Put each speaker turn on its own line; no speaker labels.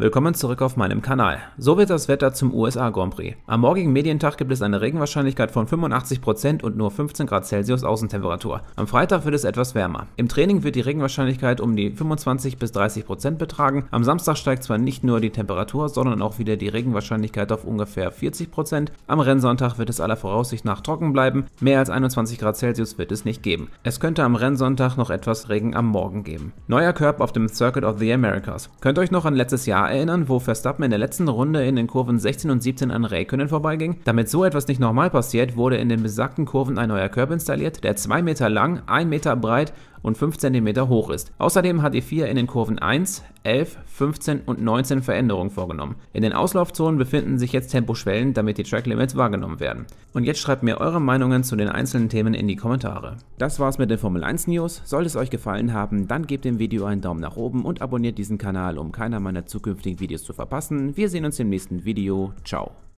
Willkommen zurück auf meinem Kanal. So wird das Wetter zum USA Grand Prix. Am morgigen Medientag gibt es eine Regenwahrscheinlichkeit von 85% und nur 15 Grad Celsius Außentemperatur. Am Freitag wird es etwas wärmer. Im Training wird die Regenwahrscheinlichkeit um die 25 bis 30% betragen. Am Samstag steigt zwar nicht nur die Temperatur, sondern auch wieder die Regenwahrscheinlichkeit auf ungefähr 40%. Am Rennsonntag wird es aller Voraussicht nach trocken bleiben. Mehr als 21 Grad Celsius wird es nicht geben. Es könnte am Rennsonntag noch etwas Regen am Morgen geben. Neuer Curb auf dem Circuit of the Americas. Könnt euch noch an letztes Jahr erinnern, wo Verstappen in der letzten Runde in den Kurven 16 und 17 an Räikkönen vorbeiging? Damit so etwas nicht nochmal passiert, wurde in den besagten Kurven ein neuer Körper installiert, der 2 Meter lang, 1 Meter breit und 5 cm hoch ist. Außerdem hat die 4 in den Kurven 1, 11, 15 und 19 Veränderungen vorgenommen. In den Auslaufzonen befinden sich jetzt Temposchwellen, damit die Track Limits wahrgenommen werden. Und jetzt schreibt mir eure Meinungen zu den einzelnen Themen in die Kommentare. Das war's mit den Formel 1 News. Sollte es euch gefallen haben, dann gebt dem Video einen Daumen nach oben und abonniert diesen Kanal, um keiner meiner zukünftigen Videos zu verpassen. Wir sehen uns im nächsten Video. Ciao.